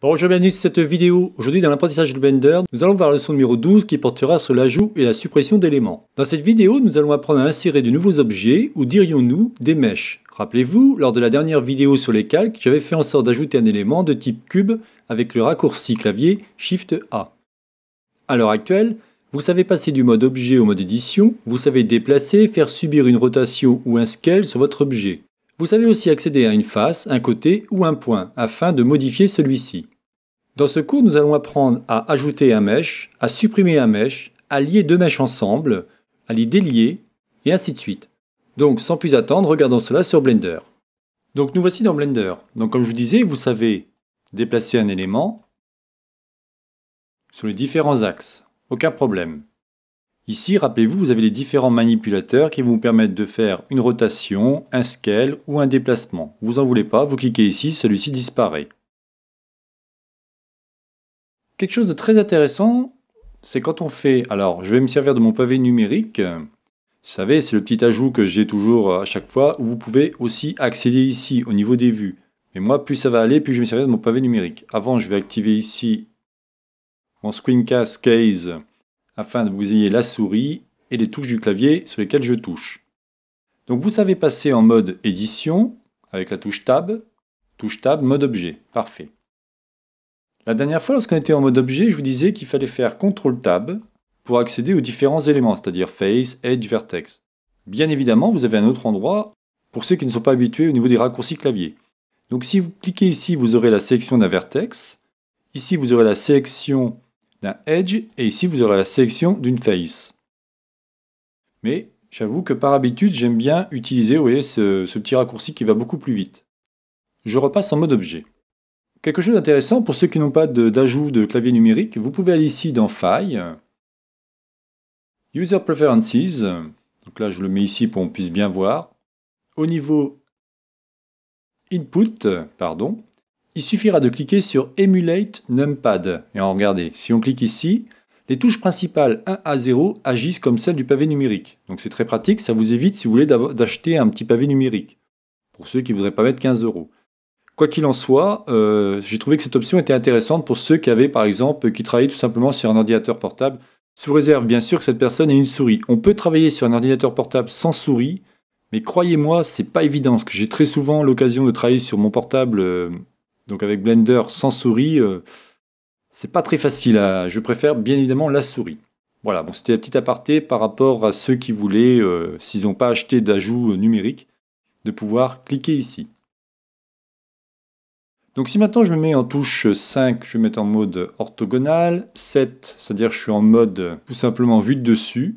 Bonjour, bienvenue sur cette vidéo. Aujourd'hui, dans l'apprentissage de Blender, nous allons voir la leçon numéro 12 qui portera sur l'ajout et la suppression d'éléments. Dans cette vidéo, nous allons apprendre à insérer de nouveaux objets, ou dirions-nous des mèches. Rappelez-vous, lors de la dernière vidéo sur les calques, j'avais fait en sorte d'ajouter un élément de type cube avec le raccourci clavier Shift-A. À l'heure actuelle, vous savez passer du mode objet au mode édition, vous savez déplacer, faire subir une rotation ou un scale sur votre objet. Vous savez aussi accéder à une face, un côté ou un point afin de modifier celui-ci. Dans ce cours, nous allons apprendre à ajouter un mesh, à supprimer un mesh, à lier deux mèches ensemble, à les délier, et ainsi de suite. Donc sans plus attendre, regardons cela sur Blender. Donc nous voici dans Blender. Donc comme je vous disais, vous savez déplacer un élément sur les différents axes, aucun problème. Ici, rappelez-vous, vous avez les différents manipulateurs qui vont vous permettre de faire une rotation, un scale ou un déplacement. Vous en voulez pas, vous cliquez ici, celui-ci disparaît. Quelque chose de très intéressant, c'est quand on fait... Alors, je vais me servir de mon pavé numérique. Vous savez, c'est le petit ajout que j'ai toujours euh, à chaque fois, où vous pouvez aussi accéder ici, au niveau des vues. Mais moi, plus ça va aller, plus je vais me servir de mon pavé numérique. Avant, je vais activer ici mon screencast case afin que vous ayez la souris et les touches du clavier sur lesquelles je touche. Donc vous savez passer en mode édition avec la touche Tab, touche Tab, mode objet, parfait. La dernière fois, lorsqu'on était en mode objet, je vous disais qu'il fallait faire CTRL Tab pour accéder aux différents éléments, c'est-à-dire Face, Edge, Vertex. Bien évidemment, vous avez un autre endroit pour ceux qui ne sont pas habitués au niveau des raccourcis clavier. Donc si vous cliquez ici, vous aurez la sélection d'un vertex. Ici, vous aurez la sélection d'un edge et ici vous aurez la sélection d'une face. Mais j'avoue que par habitude j'aime bien utiliser vous ce, petit raccourci qui va beaucoup plus vite. Je repasse en mode objet. Quelque chose d'intéressant pour ceux qui n'ont pas d'ajout de, clavier numérique, vous pouvez aller ici dans File, User Preferences, donc là je le mets ici pour qu'on puisse bien voir. Au niveau Input, pardon, il suffira de cliquer sur Emulate Numpad. Et regardez, si on clique ici, les touches principales 1 à 0 agissent comme celles du pavé numérique. Donc c'est très pratique, ça vous évite si vous voulez d'acheter un petit pavé numérique. Pour ceux qui ne voudraient pas mettre 15 euros. Quoi qu'il en soit, euh, j'ai trouvé que cette option était intéressante pour ceux qui avaient par exemple, qui travaillaient tout simplement sur un ordinateur portable, sous réserve bien sûr que cette personne ait une souris. On peut travailler sur un ordinateur portable sans souris, mais croyez-moi, c'est pas évident, parce que j'ai très souvent l'occasion de travailler sur mon portable euh, donc avec Blender sans souris, euh, c'est pas très facile. Je préfère bien évidemment la souris. Voilà, bon, c'était un petit aparté par rapport à ceux qui voulaient, euh, s'ils n'ont pas acheté d'ajout euh, numérique, de pouvoir cliquer ici. Donc si maintenant je me mets en touche 5, je vais mettre en mode orthogonal, 7, c'est-à-dire je suis en mode tout simplement vue de dessus,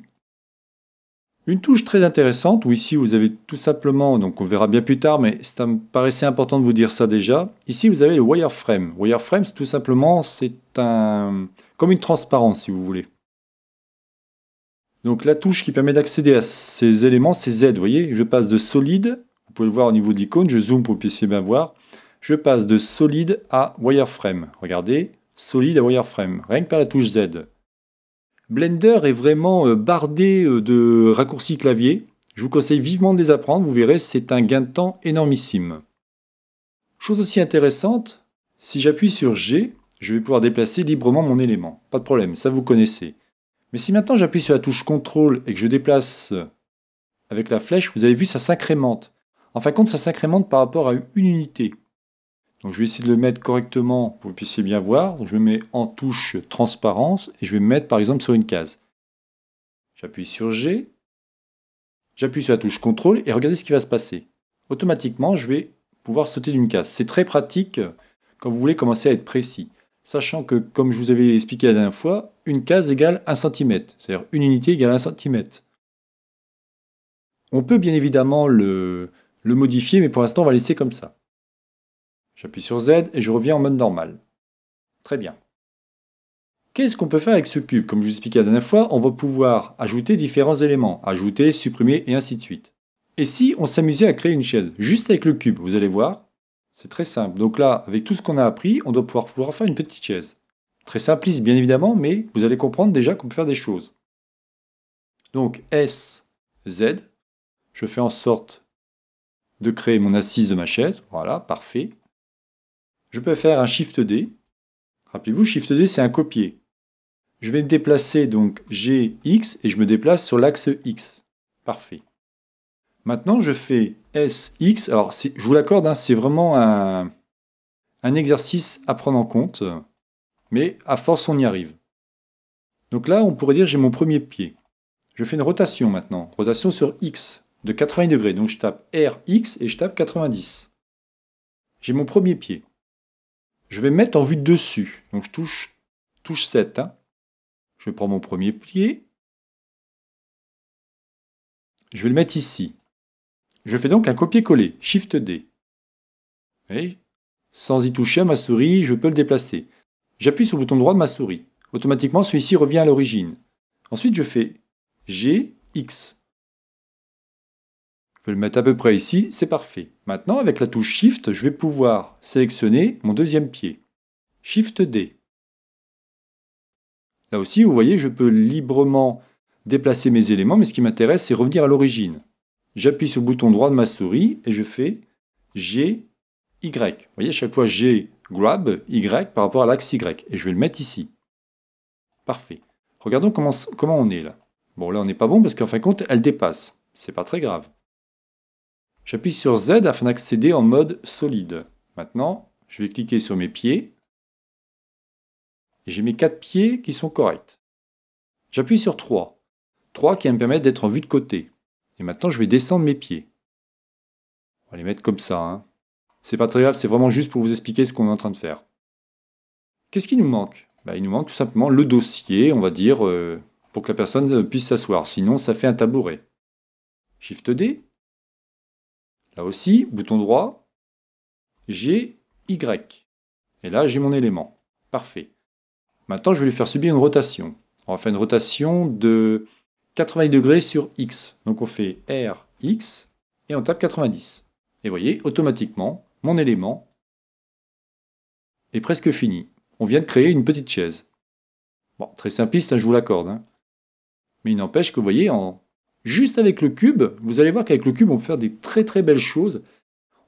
une touche très intéressante, où ici vous avez tout simplement, donc on verra bien plus tard, mais ça me paraissait important de vous dire ça déjà. Ici vous avez le wireframe. Wireframe, c'est tout simplement, c'est un comme une transparence si vous voulez. Donc la touche qui permet d'accéder à ces éléments, c'est Z, vous voyez, je passe de solide, vous pouvez le voir au niveau de l'icône, je zoome pour que vous puissiez bien voir, je passe de solide à wireframe. Regardez, solide à wireframe, rien que par la touche Z. Blender est vraiment euh, bardé euh, de raccourcis clavier. Je vous conseille vivement de les apprendre, vous verrez, c'est un gain de temps énormissime. Chose aussi intéressante, si j'appuie sur G, je vais pouvoir déplacer librement mon élément. Pas de problème, ça vous connaissez. Mais si maintenant j'appuie sur la touche CTRL et que je déplace euh, avec la flèche, vous avez vu, ça s'incrémente. En fin de compte, ça s'incrémente par rapport à une unité. Donc je vais essayer de le mettre correctement pour que vous puissiez bien voir. Donc je me mets en touche transparence et je vais me mettre par exemple sur une case. J'appuie sur G, j'appuie sur la touche contrôle et regardez ce qui va se passer. Automatiquement, je vais pouvoir sauter d'une case. C'est très pratique quand vous voulez commencer à être précis. Sachant que, comme je vous avais expliqué la dernière fois, une case égale 1 cm, c'est-à-dire une unité égale 1 cm. On peut bien évidemment le modifier, mais pour l'instant, on va laisser comme ça. J'appuie sur Z et je reviens en mode normal. Très bien. Qu'est-ce qu'on peut faire avec ce cube Comme je vous expliquais la dernière fois, on va pouvoir ajouter différents éléments, ajouter, supprimer et ainsi de suite. Et si on s'amusait à créer une chaise juste avec le cube, vous allez voir, c'est très simple. Donc là, avec tout ce qu'on a appris, on doit pouvoir, pouvoir faire une petite chaise. Très simpliste bien évidemment, mais vous allez comprendre déjà qu'on peut faire des choses. Donc S, Z, je fais en sorte de créer mon assise de ma chaise, voilà, parfait je peux faire un Shift D. Rappelez-vous, Shift D, c'est un copier. Je vais me déplacer donc G, X, et je me déplace sur l'axe X. Parfait. Maintenant, je fais S, X. Alors, je vous l'accorde, hein, c'est vraiment un, exercice à prendre en compte, mais à force, on y arrive. Donc là, on pourrait dire j'ai mon premier pied. Je fais une rotation maintenant, rotation sur X de 80 degrés. Donc je tape R, X, et je tape 90. J'ai mon premier pied je vais mettre en vue dessus. Donc je touche, touche 7. Hein. Je prends mon premier plié, Je vais le mettre ici. Je fais donc un copier-coller, Shift D. Et sans y toucher à ma souris, je peux le déplacer. J'appuie sur le bouton droit de ma souris. Automatiquement, celui-ci revient à l'origine. Ensuite, je fais G, X. Je vais le mettre à peu près ici, c'est parfait. Maintenant, avec la touche Shift, je vais pouvoir sélectionner mon deuxième pied. Shift D. Là aussi, vous voyez, je peux librement déplacer mes éléments, mais ce qui m'intéresse, c'est revenir à l'origine. J'appuie sur le bouton droit de ma souris et je fais G, Y. Vous voyez, à chaque fois G, grab, Y par rapport à l'axe Y. Et je vais le mettre ici. Parfait. Regardons comment, on est là. Bon, là, on n'est pas bon parce qu'en fin de compte, elle dépasse. C'est pas très grave. J'appuie sur Z afin d'accéder en mode solide. Maintenant, je vais cliquer sur mes pieds. Et j'ai mes quatre pieds qui sont corrects. J'appuie sur 3. 3 qui va me permettre d'être en vue de côté. Et maintenant, je vais descendre mes pieds. On va les mettre comme ça. Hein. C'est pas très grave, c'est vraiment juste pour vous expliquer ce qu'on est en train de faire. Qu'est-ce qui nous manque bah, Il nous manque tout simplement le dossier, on va dire, euh, pour que la personne puisse s'asseoir. Sinon, ça fait un tabouret. Shift D, Là aussi, bouton droit, j'ai Y. Et là, j'ai mon élément. Parfait. Maintenant, je vais lui faire subir une rotation. On va faire une rotation de 80 degrés sur X. Donc on fait R, X, et on tape 90. Et vous voyez, automatiquement, mon élément est presque fini. On vient de créer une petite chaise. Bon, très simpliste, hein, je vous l'accorde. Hein. Mais il n'empêche que vous voyez, en Juste avec le cube, vous allez voir qu'avec le cube, on peut faire des très très belles choses.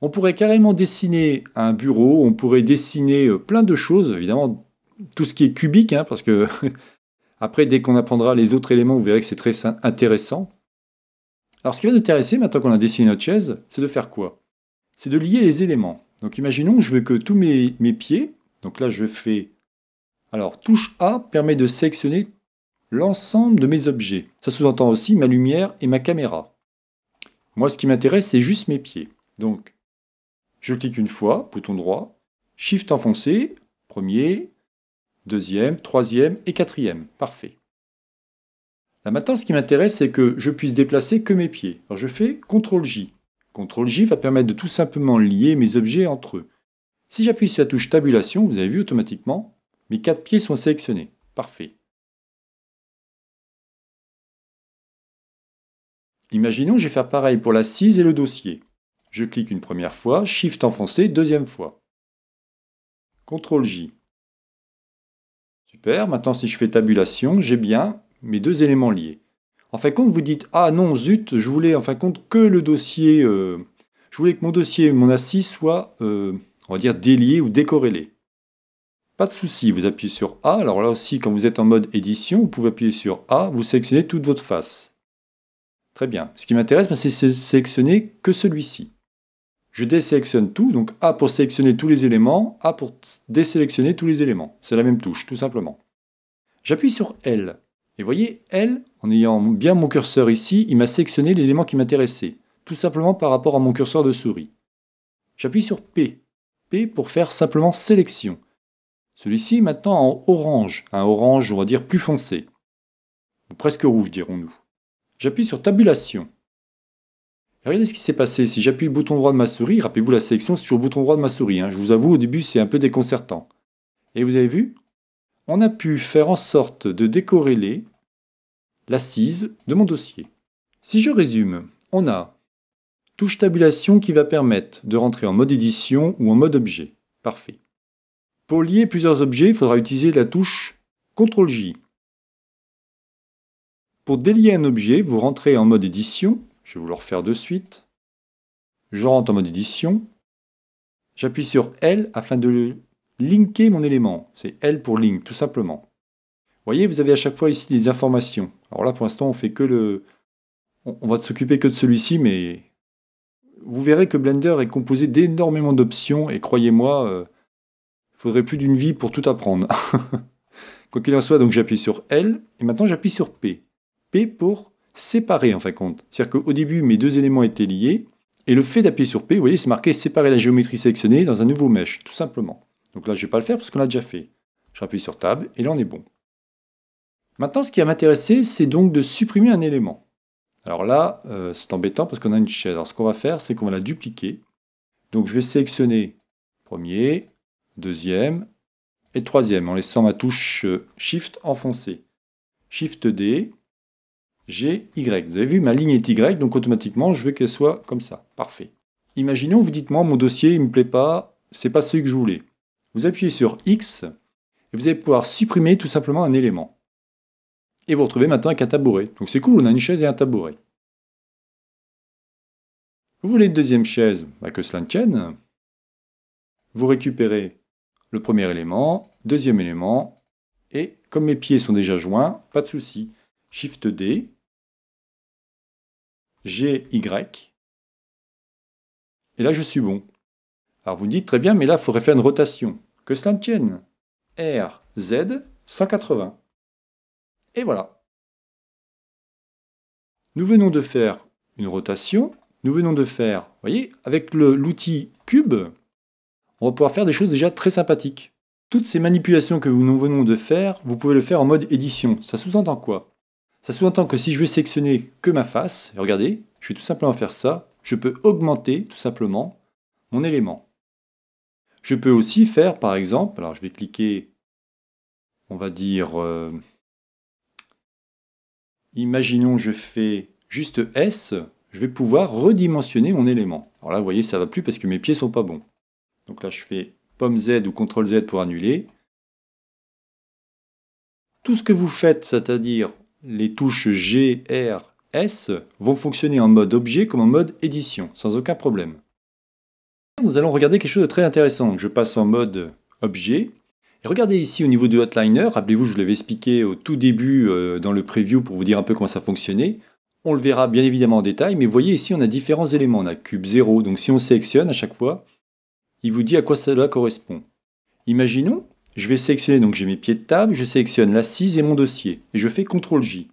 On pourrait carrément dessiner un bureau, on pourrait dessiner euh, plein de choses, évidemment tout ce qui est cubique, hein, parce que après, dès qu'on apprendra les autres éléments, vous verrez que c'est très intéressant. Alors ce qui va nous intéresser, maintenant qu'on a dessiné notre chaise, c'est de faire quoi C'est de lier les éléments. Donc imaginons que je veux que tous mes, mes pieds, donc là je fais alors, touche A permet de sélectionner l'ensemble de mes objets. Ça sous-entend aussi ma lumière et ma caméra. Moi, ce qui m'intéresse, c'est juste mes pieds. Donc, je clique une fois, bouton droit, Shift enfoncé, premier, deuxième, troisième et quatrième. Parfait. Là maintenant, ce qui m'intéresse, c'est que je puisse déplacer que mes pieds. Alors je fais CTRL-J. CTRL-J va permettre de tout simplement lier mes objets entre eux. Si j'appuie sur la touche tabulation, vous avez vu automatiquement, mes quatre pieds sont sélectionnés. Parfait. Imaginons que je vais faire pareil pour l'assise et le dossier. Je clique une première fois, Shift enfoncé, deuxième fois. CTRL J. Super, maintenant si je fais tabulation, j'ai bien mes deux éléments liés. En fin de compte, vous dites Ah non, zut, je voulais en compte que le dossier, euh, je voulais que mon dossier, mon assise soit, euh, on va dire, délié ou décorrélés. Pas de souci, vous appuyez sur A. Alors là aussi, quand vous êtes en mode édition, vous pouvez appuyer sur A, vous sélectionnez toute votre face. Très bien. Ce qui m'intéresse, ben, c'est de sélectionner que celui-ci. Je désélectionne tout, donc A pour sélectionner tous les éléments, A pour désélectionner tous les éléments. C'est la même touche, tout simplement. J'appuie sur L. Et voyez, L, en ayant bien mon curseur ici, il m'a sélectionné l'élément qui m'intéressait, tout simplement par rapport à mon curseur de souris. J'appuie sur P. P pour faire simplement sélection. Celui-ci est maintenant en orange, un orange, on va dire, plus foncé. Ou presque rouge, dirons-nous. J'appuie sur Tabulation. regardez ce qui s'est passé. Si j'appuie le bouton droit de ma souris, rappelez-vous la sélection, c'est toujours le bouton droit de ma souris. Hein. Je vous avoue, au début, c'est un peu déconcertant. Et vous avez vu On a pu faire en sorte de décorréler l'assise de mon dossier. Si je résume, on a touche tabulation qui va permettre de rentrer en mode édition ou en mode objet. Parfait. Pour lier plusieurs objets, il faudra utiliser la touche CTRL-J. Pour délier un objet, vous rentrez en mode édition. Je vais vous le refaire de suite. Je rentre en mode édition. J'appuie sur L afin de linker mon élément. C'est L pour link, tout simplement. Vous voyez, vous avez à chaque fois ici des informations. Alors là, pour l'instant, on fait que le... On va s'occuper que de celui-ci, mais... Vous verrez que Blender est composé d'énormément d'options, et croyez-moi, euh, il faudrait plus d'une vie pour tout apprendre. Quoi qu'il en soit, donc j'appuie sur L, et maintenant j'appuie sur P pour séparer en fin de compte. C'est-à-dire qu'au début, mes deux éléments étaient liés, et le fait d'appuyer sur P, vous voyez, c'est marqué séparer la géométrie sélectionnée dans un nouveau mesh, tout simplement. Donc là, je ne vais pas le faire parce qu'on l'a déjà fait. Je J'appuie sur Tab, et là, on est bon. Maintenant, ce qui va m'intéresser, c'est donc de supprimer un élément. Alors là, euh, c'est embêtant parce qu'on a une chaise. Alors ce qu'on va faire, c'est qu'on va la dupliquer. Donc je vais sélectionner premier, deuxième et troisième en laissant ma touche euh, Shift enfoncée. Shift D, G, Y. Vous avez vu, ma ligne est Y, donc automatiquement, je veux qu'elle soit comme ça. Parfait. Imaginons, vous dites, moi, mon dossier, il ne me plaît pas, c'est pas celui que je voulais. Vous appuyez sur X, et vous allez pouvoir supprimer tout simplement un élément. Et vous retrouvez maintenant avec un tabouret. Donc c'est cool, on a une chaise et un tabouret. Vous voulez une deuxième chaise, bah que cela ne tienne. Vous récupérez le premier élément, deuxième élément, et comme mes pieds sont déjà joints, pas de souci. Shift D, GY. Et là, je suis bon. Alors vous me dites, très bien, mais là, il faudrait faire une rotation. Que cela ne tienne. R, Z, 180. Et voilà. Nous venons de faire une rotation. Nous venons de faire, vous voyez, avec l'outil cube, on va pouvoir faire des choses déjà très sympathiques. Toutes ces manipulations que nous venons de faire, vous pouvez le faire en mode édition. Ça sous-entend quoi ça sous-entend que si je veux sélectionner que ma face, regardez, je vais tout simplement faire ça, je peux augmenter tout simplement mon élément. Je peux aussi faire par exemple, alors je vais cliquer, on va dire, euh, imaginons je fais juste S, je vais pouvoir redimensionner mon élément. Alors là vous voyez ça ne va plus parce que mes pieds ne sont pas bons. Donc là je fais pomme Z ou CTRL Z pour annuler. Tout ce que vous faites, c'est-à-dire les touches G, R, S vont fonctionner en mode objet comme en mode édition, sans aucun problème. Nous allons regarder quelque chose de très intéressant. je passe en mode objet. Et regardez ici au niveau du Hotliner, rappelez-vous, je vous l'avais expliqué au tout début euh, dans le preview pour vous dire un peu comment ça fonctionnait. On le verra bien évidemment en détail, mais vous voyez ici on a différents éléments. On a cube 0, donc si on sélectionne à chaque fois, il vous dit à quoi cela correspond. Imaginons je vais sélectionner, donc j'ai mes pieds de table, je sélectionne l'assise et mon dossier, et je fais CTRL-J.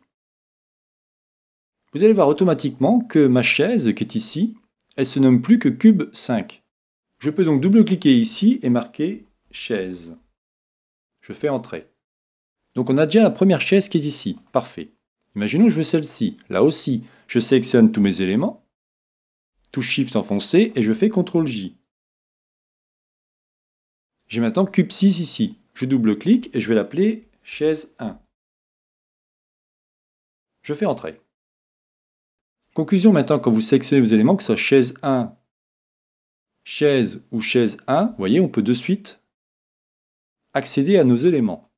Vous allez voir automatiquement que ma chaise, qui est ici, elle se nomme plus que Cube 5. Je peux donc double-cliquer ici et marquer Chaise. Je fais Entrée. Donc on a déjà la première chaise qui est ici. Parfait. Imaginons que je veux celle-ci. Là aussi, je sélectionne tous mes éléments, tout Shift enfoncé et je fais CTRL-J. J'ai maintenant cube6 ici. Je double-clique et je vais l'appeler chaise 1. Je fais entrer. Conclusion maintenant, quand vous sélectionnez vos éléments, que ce soit chaise 1, chaise ou chaise 1, vous voyez, on peut de suite accéder à nos éléments.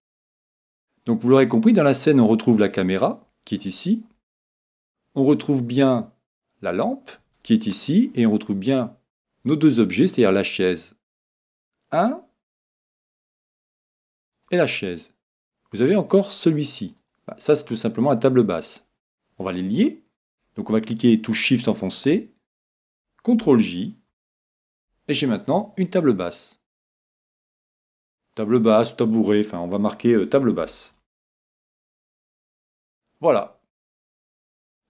Donc vous l'aurez compris, dans la scène, on retrouve la caméra, qui est ici. On retrouve bien la lampe, qui est ici. Et on retrouve bien nos deux objets, c'est-à-dire la chaise 1 et la chaise. Vous avez encore celui-ci. Bah, ça, c'est tout simplement la table basse. On va les lier. Donc on va cliquer touche Shift enfoncé, CTRL J, et j'ai maintenant une table basse. Table basse, tabouret, enfin on va marquer euh, table basse. Voilà.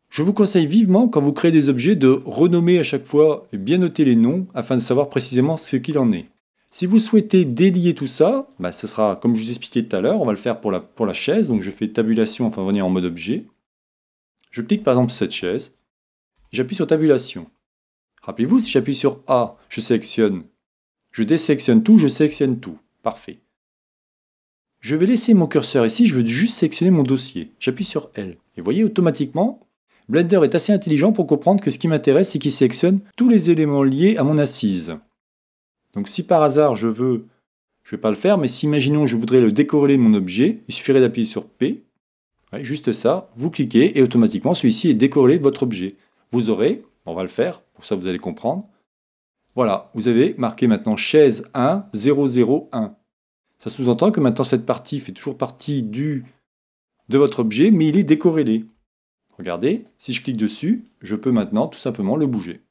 Je vous conseille vivement quand vous créez des objets de renommer à chaque fois et bien noter les noms afin de savoir précisément ce qu'il en est. Si vous souhaitez délier tout ça, bah, ce sera comme je vous expliquais tout à l'heure, on va le faire pour la, chaise. Donc je fais tabulation, enfin venir en mode objet. Je clique par exemple sur cette chaise. J'appuie sur tabulation. Rappelez-vous, si j'appuie sur A, je sélectionne. Je désélectionne tout, je sélectionne tout. Parfait. Je vais laisser mon curseur ici, je veux juste sélectionner mon dossier. J'appuie sur L. Et vous voyez, automatiquement, Blender est assez intelligent pour comprendre que ce qui m'intéresse, c'est qu'il sélectionne tous les éléments liés à mon assise. Donc si par hasard je veux, je ne vais pas le faire, mais si imaginons je voudrais le décorréler mon objet, il suffirait d'appuyer sur P, juste ça, vous cliquez et automatiquement celui-ci est décorrélé de votre objet. Vous aurez, on va le faire, pour ça vous allez comprendre, voilà, vous avez marqué maintenant chaise 1, 0, 0, 1. Ça sous-entend que maintenant cette partie fait toujours partie du, de votre objet, mais il est décorrélé. Regardez, si je clique dessus, je peux maintenant tout simplement le bouger.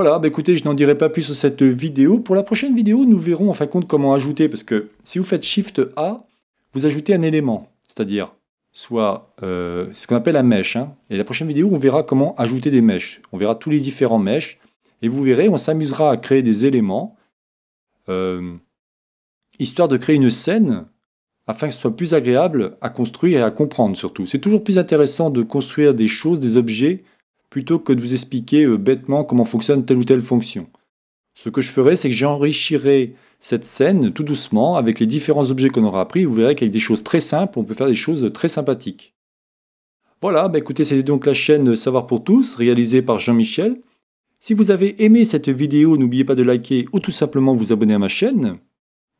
Voilà, bah écoutez, je n'en dirai pas plus sur cette vidéo. Pour la prochaine vidéo, nous verrons en fin de compte comment ajouter, parce que si vous faites Shift A, vous ajoutez un élément, c'est-à-dire soit euh, ce qu'on appelle la mèche. Hein. Et la prochaine vidéo, on verra comment ajouter des mèches. On verra tous les différents mèches. Et vous verrez, on s'amusera à créer des éléments, euh, histoire de créer une scène, afin que ce soit plus agréable à construire et à comprendre surtout. C'est toujours plus intéressant de construire des choses, des objets, plutôt que de vous expliquer euh, bêtement comment fonctionne telle ou telle fonction. Ce que je ferai, c'est que j'enrichirai cette scène tout doucement avec les différents objets qu'on aura appris. Vous verrez qu'avec des choses très simples, on peut faire des choses très sympathiques. Voilà, bah, écoutez, c'était donc la chaîne Savoir pour tous, réalisée par Jean-Michel. Si vous avez aimé cette vidéo, n'oubliez pas de liker ou tout simplement vous abonner à ma chaîne.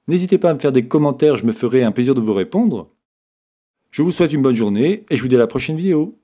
N'hésitez pas à me faire des commentaires, je me ferai un plaisir de vous répondre. Je vous souhaite une bonne journée et je vous dis à la prochaine vidéo.